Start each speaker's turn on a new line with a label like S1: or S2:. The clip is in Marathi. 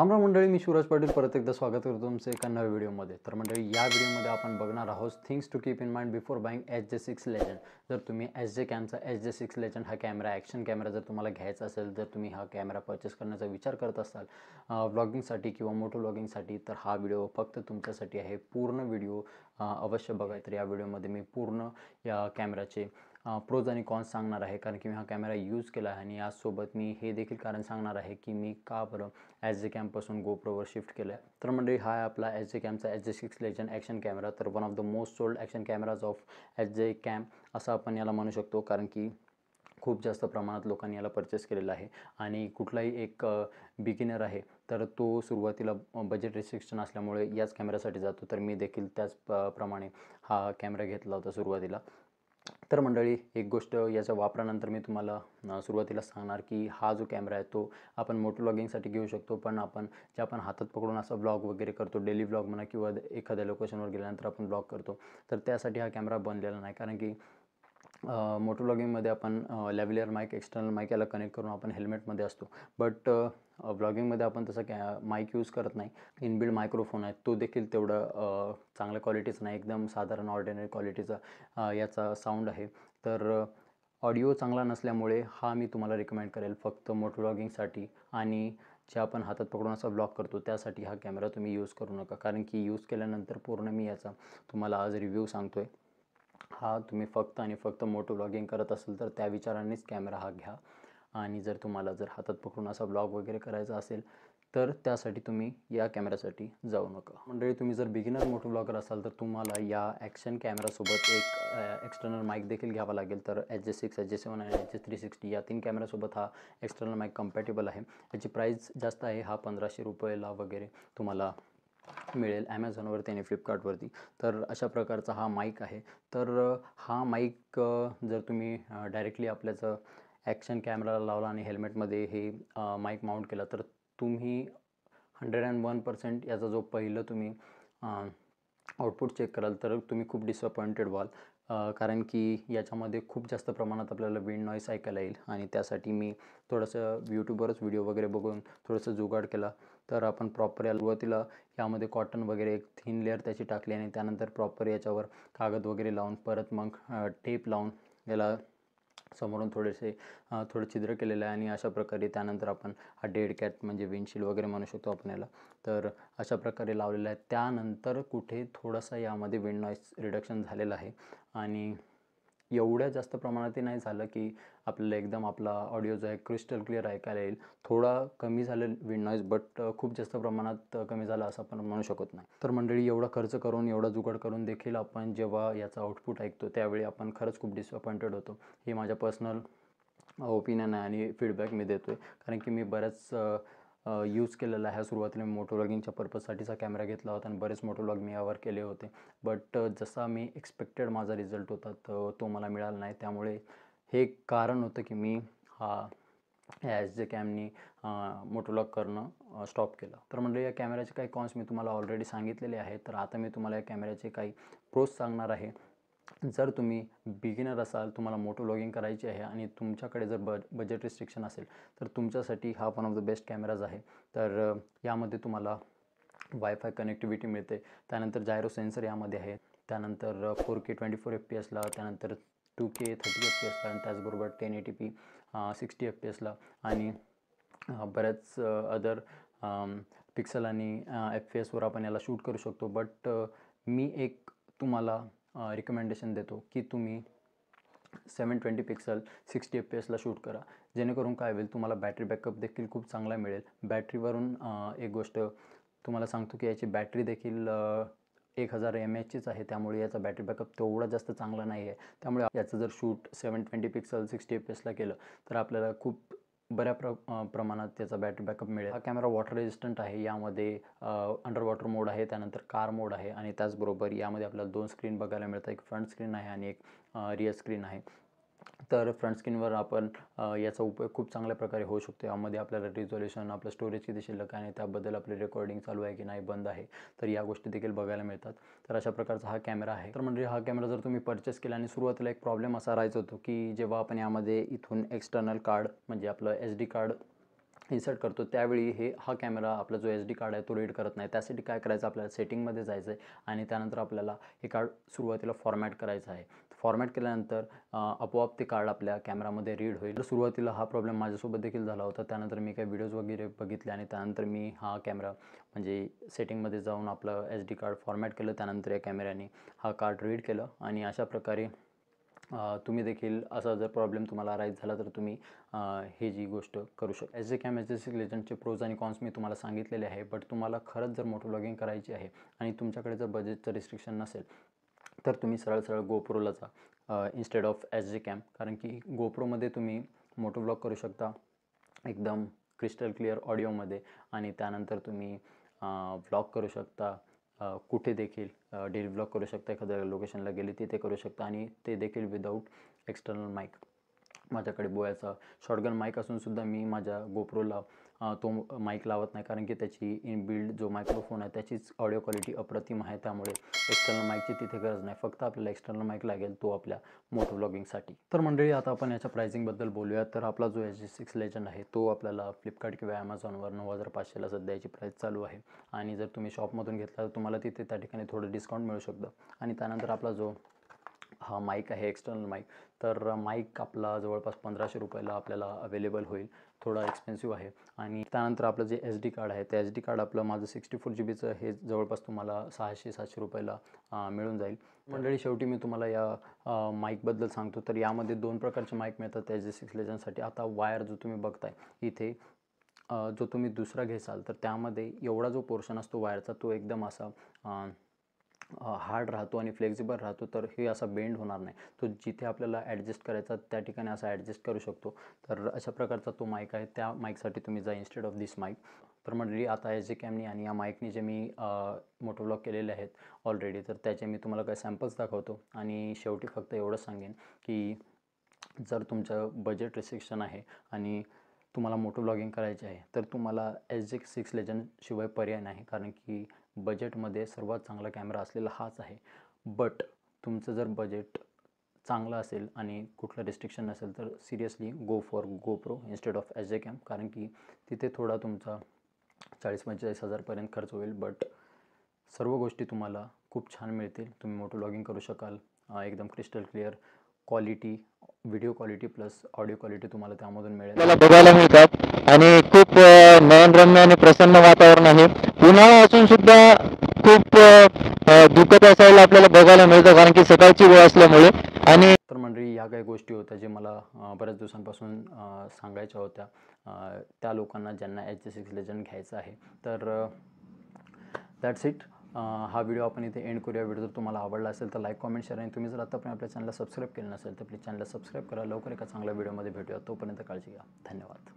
S1: आमरा मंडळी मी शिवराज पाटील परत एकदा स्वागत करतो तुमचं एका नव्या व्हिडिओमध्ये तर मंडळी या व्हिडिओमध्ये आपण बघणार आहोत things to keep in mind before buying H J six legend जर तुम्ही एच जे कॅमचा एच जे सिक्स लेजंड हा कॅमेरा ॲक्शन कॅमेरा जर तुम्हाला घ्यायचा असेल जर तुम्ही हा कॅमेरा परचेस करण्याचा विचार करत असाल व्लॉगिंगसाठी किंवा मोठो ब्लॉगिंगसाठी तर हा व्हिडिओ फक्त तुमच्यासाठी आहे पूर्ण व्हिडिओ अवश्य बघा तर या व्हिडिओमध्ये मी पूर्ण या कॅमेराचे प्रोज आणि कॉन्स सांगणार आहे कारण की मी हा कॅमेरा यूज केला आहे आणि यासोबत मी हे देखील कारण सांगणार आहे की मी का बरं एच जे कॅम्पपासून गोप्रोवर शिफ्ट केलं आहे तर म्हणजे हा आहे आपला एच जे कॅमचा H J six legend action camera तर one of the most sold action cameras of H J cam असं आपण याला म्हणू शकतो कारण की खूप जास्त प्रमाणात लोकांनी याला परचेस केलेला आहे आणि कुठलाही एक बिगिनर आहे तर तो सुरुवातीला बजेट रिस्ट्रिक्शन असल्यामुळे याच कॅमेऱ्यासाठी जातो तर मी देखील त्याच प्रमाणे हा कॅमेरा घेतला होता सुरुवातीला तर मंडळी एक गोष्ट याच्या वापरानंतर मी तुम्हाला सुरुवातीला सांगणार की हा जो कॅमेरा आहे तो आपण मोटर ब्लॉगिंगसाठी घेऊ शकतो पण आपण जे आपण हातात पकडून असा ब्लॉग वगैरे करतो डेली ब्लॉग म्हणा किंवा एखाद्या लोकेशनवर गेल्यानंतर आपण ब्लॉग करतो तर त्यासाठी हा कॅमेरा बनलेला नाही कारण की मोटो ब्लॉगिंगमध्ये आपण लॅव्हिलियर माईक एक्सटर्नल माईक याला कनेक्ट करून आपण हेल्मेटमध्ये असतो बट ब्लॉगिंगमध्ये आपण तसं कॅ माईक यूज करत नाही इनबिल्ड मायक्रोफोन आहे तो देखील तेवढं चांगल्या क्वालिटीचा नाही एकदम साधारण ऑर्डिनरी क्वालिटीचा याचा साऊंड आहे तर ऑडिओ चांगला नसल्यामुळे हा मी तुम्हाला रिकमेंड करेल फक्त मोटर ब्लॉगिंगसाठी आणि जे आपण हातात पकडून असा ब्लॉग करतो त्यासाठी हा कॅमेरा तुम्ही यूज करू नका कारण की यूज केल्यानंतर पूर्ण मी याचा तुम्हाला आज रिव्ह्यू सांगतो आहे हा तुम्ही फक्त आणि फक्त मोटो ब्लॉगिंग करत असाल तर त्या विचारानेच कॅमेरा हा घ्या आणि जर तुम्हाला जर हातात पकडून असा ब्लॉग वगैरे करायचा असेल तर त्यासाठी तुम्ही या कॅमेऱ्यासाठी जाऊ नका मंडळी तुम्ही जर बिगिनर मोटो ब्लॉगर असाल तर तुम्हाला या ॲक्शन कॅमेरासोबत एक एक्सटर्नल माईक देखील घ्यावा लागेल तर H J six H J seven आणि एच जे थ्री सिक्स्टी या तीन कॅमेऱ्यासोबत हा एक्सटर्नल माईक कम्पॅटेबल आहे याची प्राईस जास्त आहे हा पंधराशे रुपयेला वगैरे तुम्हाला मिळेल ॲमेझॉनवरती आणि फ्लिपकार्टवरती तर अशा प्रकारचा हा माईक आहे तर हा माईक जर तुम्ही डायरेक्टली आपल्याचं ॲक्शन कॅमेराला लावला आणि हेल्मेटमध्ये हे माईक माउंट केला तर तुम्ही हंड्रेड अँड वन पर्सेंट याचा जो पहिलं तुम्ही आउटपुट चेक कराल तर तुम्ही खूप डिसअपॉइंटेड व्हाल कारण की याच्यामध्ये खूप जास्त प्रमाणात आपल्याला विंड नॉईस ऐकायला येईल आणि त्यासाठी मी थोडंसं यूट्यूबवरच व्हिडिओ वगैरे बघून थोडंसं जुगाड केला तर आपण प्रॉपर या सुरुवातीला यामध्ये कॉटन वगैरे एक थीन लेअर त्याची टाकली आणि त्यानंतर प्रॉपर याच्यावर कागद वगैरे लावून परत मग टेप लावून याला समोरून थोडेसे थोडं छिद्र केलेलं आहे आणि अशा प्रकारे त्यानंतर आपण हा डेड कॅट म्हणजे विंडशील्ड वगैरे म्हणू शकतो आपण याला तर अशा प्रकारे लावलेला आहे त्यानंतर कुठे थोडासा यामध्ये विंड नॉईस रिडक्शन झालेलं आहे आणि एवढ्या जास्त प्रमाणात नाही झालं की आपल्याला एकदम आपला ऑडिओ जो आहे क्रिस्टल क्लिअर ऐकायला येईल थोडा कमी झालं विंड नॉईज बट खूप जास्त प्रमाणात कमी झाला असं आपण म्हणू शकत नाही तर मंडळी एवढा खर्च करून एवढा जुगाड करून देखील आपण जेव्हा याचा आउटपुट ऐकतो त्यावेळी आपण खरंच खूप डिसअपॉइंटेड होतो हे माझ्या पर्सनल ओपिनियन आहे आणि फीडबॅक मी देतो आहे कारण की मी बऱ्याच यूज केलेला आहे सुरुवातीला मी मोटोलॉगिंगच्या पर्पजसाठीचा कॅमेरा घेतला होता आणि बरेच मोटोलॉग मी यावर केले होते बट जसा मी एक्सपेक्टेड माझा रिझल्ट होता तर तो मला मिळाला नाही त्यामुळे हे कारण होतं की मी हा एस जे कॅमनी मोटोलॉग करणं स्टॉप केलं तर म्हणजे या कॅमेऱ्याचे काही कॉन्स मी तुम्हाला ऑलरेडी सांगितलेले आहेत तर आता मी तुम्हाला या कॅमेऱ्याचे काही प्रोस सांगणार आहे जर तुम्ही बिगिनर असाल तुम्हाला मोटो लॉगिंग करायची आहे आणि तुमच्याकडे जर बज बजेट रिस्ट्रिक्शन असेल तर तुमच्यासाठी हा one of the best cameras आहे तर यामध्ये तुम्हाला वायफाय कनेक्टिव्हिटी मिळते त्यानंतर जायरो सेन्सर यामध्ये आहे त्यानंतर four K twenty four F P एसला त्यानंतर two K thirty F P असला आणि त्याचबरोबर ten eighty P sixty F P एसला आणि बऱ्याच अदर पिक्सल आणि एफ पी एसवर आपण याला शूट करू शकतो बट मी एक तुम्हाला रिकमेंडेशन देतो की तुम्ही seven twenty pixel sixty F P एसला शूट करा जेणेकरून काय होईल तुम्हाला बॅटरी बॅकअप देखील खूप चांगला मिळेल बॅटरीवरून एक गोष्ट तुम्हाला सांगतो की याची बॅटरी देखील एक हजार एम एचचीच आहे त्यामुळे याचा बॅटरी बॅकअप तेवढा जास्त चांगला नाही आहे त्यामुळे याचं जर shoot seven twenty pixel sixty F एसला केलं तर आपल्याला खूप बऱ्या प्र प्रमाणात त्याचा बॅटरी बॅकअप मिळेल हा कॅमेरा वॉटर रेजिस्टंट आहे यामध्ये अंडर वॉटर मोड आहे त्यानंतर कार मोड आहे आणि त्याचबरोबर यामध्ये आपल्याला दोन स्क्रीन बघायला मिळतात एक फ्रंट स्क्रीन आहे आणि एक रिअर स्क्रीन आहे तर फ्रंट स्क्रीनवर आपण याचा उपयोग खूप चांगल्या प्रकारे होऊ शकतो यामध्ये आपल्याला रिझोल्युशन आपलं स्टोरेज किती शिल्लक आहे त्याबद्दल आपले रेकॉर्डिंग चालू आहे की नाही बंद आहे तर या गोष्टी देखील बघायला मिळतात तर अशा प्रकारचा हा कॅमेरा आहे तर म्हणजे हा कॅमेरा जर तुम्ही परचेस केला आणि सुरुवातीला एक प्रॉब्लेम असा राहायचा होतो की जेव्हा आपण यामध्ये इथून एक्सटर्नल कार्ड म्हणजे आपलं एस डी कार्ड इन्सर्ट करतो त्यावेळी हे हा कॅमेरा आपला जो एस डी कार्ड आहे तो रीड करत नाही त्यासाठी काय करायचं आपल्याला सेटिंगमध्ये जायचं आहे आणि त्यानंतर आपल्याला हे कार्ड सुरुवातीला फॉर्मॅट करायचं आहे फॉर्मॅट केल्यानंतर आपोआप ते कार्ड आपल्या कॅमेरामध्ये रीड होईल तर सुरुवातीला हा प्रॉब्लेम माझ्यासोबत देखील झाला होता त्यानंतर मी काही व्हिडिओज वगैरे बघितले आणि त्यानंतर मी हा कॅमेरा म्हणजे सेटिंगमध्ये जाऊन आपलं एस डी कार्ड फॉर्मॅट केलं त्यानंतर या कॅमेऱ्याने हा कार्ड रीड केलं आणि अशा प्रकारे तुम्ही देखील असा जर प्रॉब्लेम तुम्हाला राईज झाला तर तुम्ही हे जी गोष्ट करू शकता एज ए कॅम एस जे लेजंटचे प्रोज आणि कॉन्स मी तुम्हाला सांगितलेले आहे बट तुम्हाला खरंच जर मोठं व्लॉगिंग करायची आहे आणि तुमच्याकडे जर बजेटचं रिस्ट्रिक्शन नसेल तर तुम्ही सरळ सरळ गोप्रोला जा instead of S J cam कारण की गोप्रोमध्ये तुम्ही मोटो ब्लॉग करू शकता एकदम क्रिस्टल क्लिअर ऑडिओमध्ये आणि त्यानंतर तुम्ही ब्लॉग करू शकता कुठे देखील डेली करू शकता एखाद्या लोकेशनला गेले तिथे करू शकता आणि ते देखील विदाऊट एक्सटर्नल माईक माझ्याकडे बोयाचा शॉर्टगन माईक असूनसुद्धा मी माझ्या गोप्रोला तो माईक लावत नाही कारण की त्याची बिल्ड जो मायक्रोफोन आहे त्याचीच ऑडिओ क्वालिटी अप्रतिम आहे त्यामुळे एक्स्टर्नल माईकची तिथे गरज नाही फक्त आपल्याला एक्स्टर्नल माईक लागेल तो आपल्या मोटर ब्लॉगिंगसाठी तर मंडळी आता आपण याच्या प्राइसिंगबद्दल बोलूया तर आपला जो एच सिक्स लेजंड आहे तो आपल्याला फ्लिपकार्ट किंवा ॲमेझॉनवर नऊ हजार पाचशेला सध्या याची प्राईस चालू आहे आणि जर तुम्ही शॉपमधून घेतला तर तुम्हाला तिथे त्या ठिकाणी थोडं डिस्काउंट मिळू शकतं आणि त्यानंतर आपला जो हा माईक आहे एक्सटर्नल माईक तर माईक आपला जवळपास पंधराशे रुपयाला आपल्याला अवेलेबल होईल थोडा एक्सपेन्सिव्ह आहे आणि त्यानंतर आपलं जे एस डी कार्ड आहे ते एस डी कार्ड आपलं माझं सिक्स्टी फोर जी बीचं हे जवळपास तुम्हाला सहाशे सातशे रुपयाला मिळून जाईल मंडळी शेवटी मी तुम्हाला या माईकबद्दल सांगतो तर यामध्ये दोन प्रकारचे माईक मिळतात एच डी सिक्स लेजनसाठी आता वायर जो तुम्ही बघताय इथे जो तुम्ही दुसरा घेसाल तर त्यामध्ये एवढा जो पोर्शन असतो वायरचा तो एकदम असा हार्ड राहतो आणि फ्लेक्झिबल राहतो तर हे असा बेंड होणार नाही तो जिथे आपल्याला ॲडजस्ट करायचा त्या ठिकाणी असा ॲडजस्ट करू शकतो तर अशा प्रकारचा तो माईक आहे त्या माईकसाठी तुम्ही जा इन्स्टेड ऑफ दिस माईक तर मंडळी आता याचे कॅमनी आणि या माईकने जे मी मोटोब्लॉग केलेले आहेत ऑलरेडी तर त्याचे मी तुम्हाला काही सॅम्पल्स दाखवतो आणि शेवटी फक्त एवढंच सांगेन की जर तुमचं बजेट रिस्ट्रिक्शन आहे आणि तुम्हाला मोटोब्लॉगिंग करायचे आहे तर तुम्हाला एस जे सिक्स लेजनशिवाय पर्याय नाही कारण की बजेटमध्ये सर्वात चांगला कॅमेरा असलेला हाच आहे बट तुमचं जर बजेट चांगलं असेल आणि कुठलं रिस्ट्रिक्शन नसेल तर seriously go for GoPro instead of H A cam कारण की तिथे थोडा तुमचा चाळीस पंचेचाळीस हजारपर्यंत खर्च होईल बट सर्व गोष्टी तुम्हाला खूप छान मिळतील तुम्ही मोटो लॉगिंग करू शकाल एकदम crystal clear quality video quality plus audio quality तुम्हाला त्यामधून मिळेल त्याला बघायला मिळतात आणि खूप नयनरम्य आणि प्रसन्न वातावरण आहे उन्हाळा असून सुद्धा खूप दुखत असायला आपल्याला बघायला मिळतं कारण की सकाळची वेळ असल्यामुळे आणि मंडळी या काही गोष्टी होत्या जे मला बऱ्याच दिवसांपासून सांगायच्या होत्या त्या लोकांना ज्यांना एच एस सिक्स लेजन घ्यायचं आहे तर दॅट्स इट हा व्हिडिओ आपण इथे एंड करूया व्हिडिओ जर तुम्हाला आवडला असेल तर लाईक कमेंट शेअर आणि तुम्ही जर आता आपल्या चॅनलला सबस्क्राईब केलं नसेल तर प्लीज चॅनलला सबस्क्राईब करा लवकर एका चांगल्या व्हिडिओमध्ये भेटूया तोपर्यंत काळजी घ्या धन्यवाद